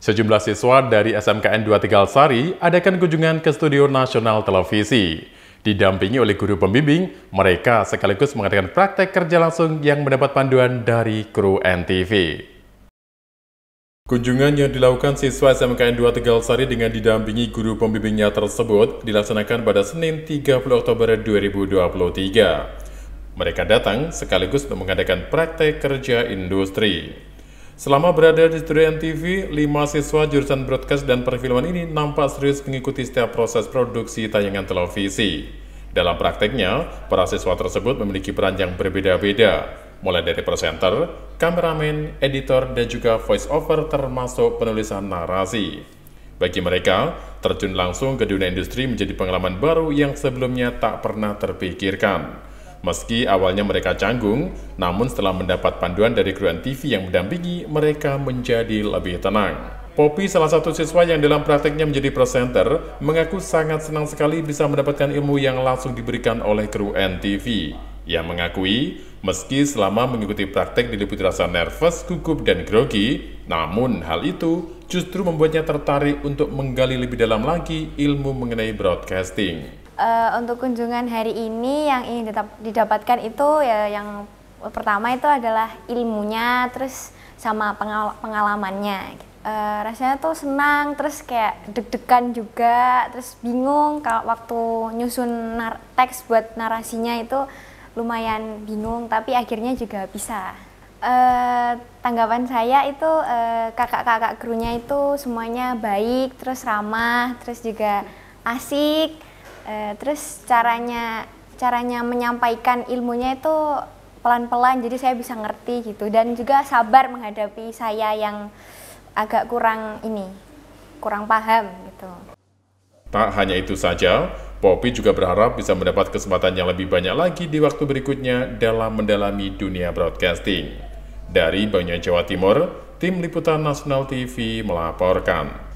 Sejumlah siswa dari SMKN 2 Tegal Sari adakan kunjungan ke Studio Nasional Televisi. Didampingi oleh guru pembimbing, mereka sekaligus mengadakan praktek kerja langsung yang mendapat panduan dari kru NTV. Kunjungan yang dilakukan siswa SMKN 2 Tegal Sari dengan didampingi guru pembimbingnya tersebut dilaksanakan pada Senin 30 Oktober 2023. Mereka datang sekaligus untuk mengadakan praktek kerja industri. Selama berada di Studio TV, lima siswa jurusan broadcast dan perfilman ini nampak serius mengikuti setiap proses produksi tayangan televisi. Dalam prakteknya, para siswa tersebut memiliki peran yang berbeda-beda, mulai dari presenter, kameramen, editor, dan juga voice over termasuk penulisan narasi. Bagi mereka, terjun langsung ke dunia industri menjadi pengalaman baru yang sebelumnya tak pernah terpikirkan. Meski awalnya mereka canggung, namun setelah mendapat panduan dari Kruan TV yang mendampingi, mereka menjadi lebih tenang. Poppy, salah satu siswa yang dalam prakteknya menjadi presenter, mengaku sangat senang sekali bisa mendapatkan ilmu yang langsung diberikan oleh kru NTV. Ia mengakui, meski selama mengikuti praktek diliputi rasa nervous, gugup, dan grogi, namun hal itu justru membuatnya tertarik untuk menggali lebih dalam lagi ilmu mengenai broadcasting uh, untuk kunjungan hari ini yang ingin didapatkan itu ya yang pertama itu adalah ilmunya terus sama pengal pengalamannya uh, rasanya tuh senang terus kayak deg-degan juga terus bingung kalau waktu nyusun nar teks buat narasinya itu lumayan bingung tapi akhirnya juga bisa uh, tanggapan saya itu kakak-kakak uh, gurunya itu semuanya baik terus ramah terus juga asik Eh, terus caranya caranya menyampaikan ilmunya itu pelan-pelan jadi saya bisa ngerti gitu dan juga sabar menghadapi saya yang agak kurang ini kurang paham gitu. Tak hanya itu saja, Poppy juga berharap bisa mendapat kesempatan yang lebih banyak lagi di waktu berikutnya dalam mendalami dunia broadcasting. Dari Banyuwangi Jawa Timur, Tim Liputan Nasional TV melaporkan.